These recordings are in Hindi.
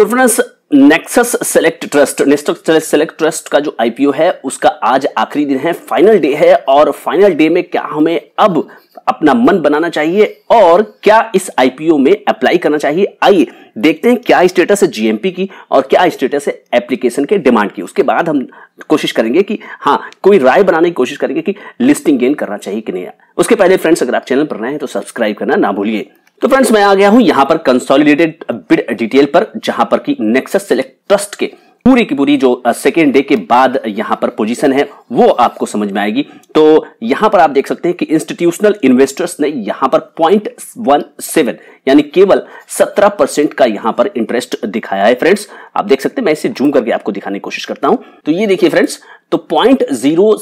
तो friends Nexus Select Trust Nexus Select Trust का जो आईपीओ है उसका आज आखिरी दिन है फाइनल डे है और फाइनल डे में क्या हमें अब अपना मन बनाना चाहिए और क्या इस आईपीओ में अप्लाई करना चाहिए आइए देखते हैं क्या स्टेटस है जीएमपी की और क्या स्टेटस है एप्लीकेशन के डिमांड की उसके बाद हम कोशिश करेंगे कि हाँ कोई राय बनाने की कोशिश करेंगे कि लिस्टिंग गेन करना चाहिए कि नहीं उसके पहले फ्रेंड्स अगर आप चैनल पर रहे हैं तो सब्सक्राइब करना ना भूलिए तो फ्रेंड्स मैं आ गया हूं यहां पर कंसोलिडेटेड बिड डिटेल पर जहां पर कि नेक्सस सेलेक्ट ट्रस्ट के पूरी की पूरी जो सेकेंड डे के बाद यहां पर पोजीशन है वो आपको समझ में आएगी तो यहां पर आप देख सकते हैं कि इंस्टीट्यूशनल इन्वेस्टर्स ने यहां पर पॉइंट वन सेवन यानी केवल सत्रह परसेंट का यहां पर इंटरेस्ट दिखाया है फ्रेंड्स आप देख सकते हैं मैं इसे जूम करके आपको दिखाने की कोशिश करता हूं तो ये देखिए फ्रेंड्स तो point zero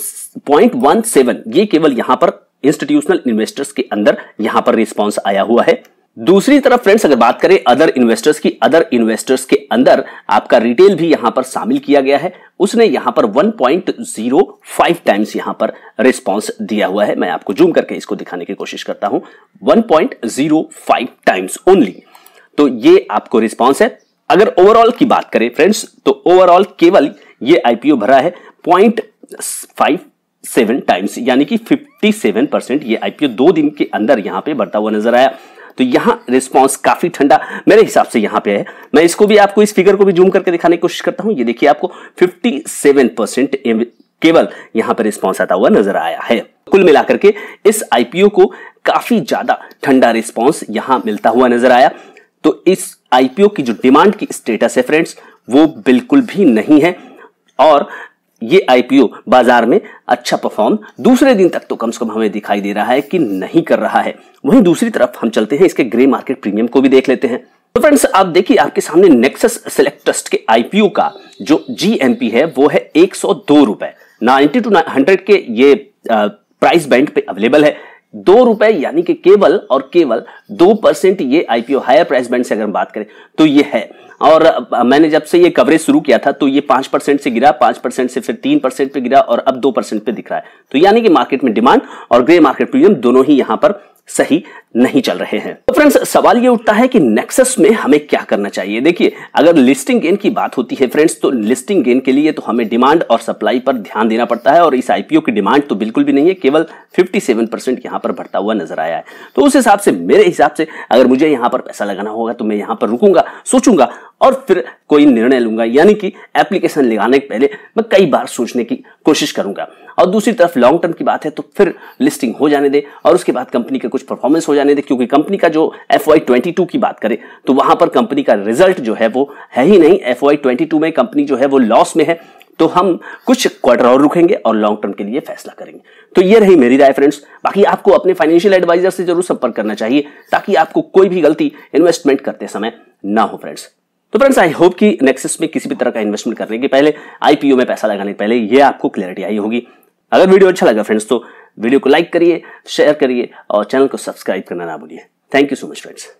point one seven ये केवल यहां पर इंस्टीट्यूशनल इन्वेस्टर्स के अंदर यहां पर रिस्पॉन्स आया हुआ है दूसरी तरफ फ्रेंड्स अगर बात करें अदर इन्वेस्टर्स की अदर इन्वेस्टर्स के अंदर आपका रिटेल भी यहां पर शामिल किया गया है उसने यहां पर 1.05 टाइम्स यहां पर रिस्पांस दिया हुआ है मैं आपको जूम करके इसको दिखाने की कोशिश करता हूं 1.05 टाइम्स ओनली तो ये आपको रिस्पांस है अगर ओवरऑल की बात करें फ्रेंड्स तो ओवरऑल केवल ये आईपीओ भरा है पॉइंट सेवन टाइम्स यानी कि फिफ्टी सेवन परसेंट ये आईपीओ दो दिन के अंदर यहाँ पे बढ़ता हुआ नजर आया तो यहाँ रिस्पॉन्स काफी ठंडा मेरे हिसाब से यहाँ पे है मैं इसको भी आपको इस फिगर को भी जूम करके दिखाने की कोशिश करता हूँ ये देखिए आपको 57 परसेंट केवल यहाँ पर रिस्पॉन्स आता हुआ नजर आया है कुल मिलाकर के इस आईपीओ को काफी ज्यादा ठंडा रिस्पॉन्स यहाँ मिलता हुआ नजर आया तो इस आईपीओ की जो डिमांड की स्टेटस है फ्रेंड्स वो बिल्कुल भी नहीं है और ये आईपीओ बाजार में अच्छा परफॉर्म दूसरे दिन तक तो कम से कम हमें दिखाई दे रहा है कि नहीं कर रहा है वहीं दूसरी तरफ हम चलते हैं इसके ग्रे मार्केट प्रीमियम को भी देख लेते हैं तो फ्रेंड्स आप देखिए आपके सामने नेक्सस सेलेक्ट ट्रस्ट के आईपीओ का जो जीएमपी है वो है एक सौ दो रुपए नाइनटी टू हंड्रेड के ये प्राइस बैंड पे अवेलेबल है दो रुपए यानी कि केवल और केवल दो परसेंट ये आईपीओ हायर प्राइस बैंड से अगर हम बात करें तो ये है और मैंने जब से ये कवरेज शुरू किया था तो ये पांच परसेंट से गिरा पांच परसेंट से फिर तीन परसेंट पे गिरा और अब दो परसेंट पे दिख रहा है तो यानी कि मार्केट में डिमांड और ग्रे मार्केट प्रीमियम दोनों ही यहां पर सही नहीं चल रहे हैं तो फ्रेंड्स सवाल ये उठता है कि नेक्सस में हमें क्या करना चाहिए देखिए अगर लिस्टिंग गेन की बात होती है फ्रेंड्स तो लिस्टिंग गेन के लिए तो हमें डिमांड और सप्लाई पर ध्यान देना पड़ता है और इस आईपीओ की डिमांड तो बिल्कुल भी नहीं है केवल 57 परसेंट यहाँ पर बढ़ता हुआ नजर आया है तो उस हिसाब से मेरे हिसाब से अगर मुझे यहाँ पर पैसा लगाना होगा तो मैं यहाँ पर रुकूंगा सोचूंगा और फिर कोई निर्णय लूंगा यानी कि एप्लीकेशन लगाने के पहले मैं कई बार सोचने की कोशिश करूंगा और दूसरी तरफ लॉन्ग टर्म की बात है तो फिर लिस्टिंग हो जाने दे और उसके बाद कंपनी का कुछ परफॉर्मेंस हो जाने दे क्योंकि कंपनी का जो एफ वाई ट्वेंटी टू की बात करें तो वहां पर कंपनी का रिजल्ट जो है वो है ही नहीं एफ वाई ट्वेंटी टू में कंपनी जो है वो लॉस में है तो हम कुछ क्वार्टर और रुकेंगे और लॉन्ग टर्म के लिए फैसला करेंगे तो ये रही मेरी राय फ्रेंड्स बाकी आपको अपने फाइनेंशियल एडवाइजर से जरूर संपर्क करना चाहिए ताकि आपको कोई भी गलती इन्वेस्टमेंट करते समय ना हो फ्रेंड्स तो फ्रेंड्स आई होप कि नेक्सस में किसी भी तरह का इन्वेस्टमेंट करने के पहले आईपीओ में पैसा लगाने के पहले ये आपको क्लैरिटी आई होगी अगर वीडियो अच्छा लगा फ्रेंड्स तो वीडियो को लाइक करिए शेयर करिए और चैनल को सब्सक्राइब करना ना भूलिए thank you so much friends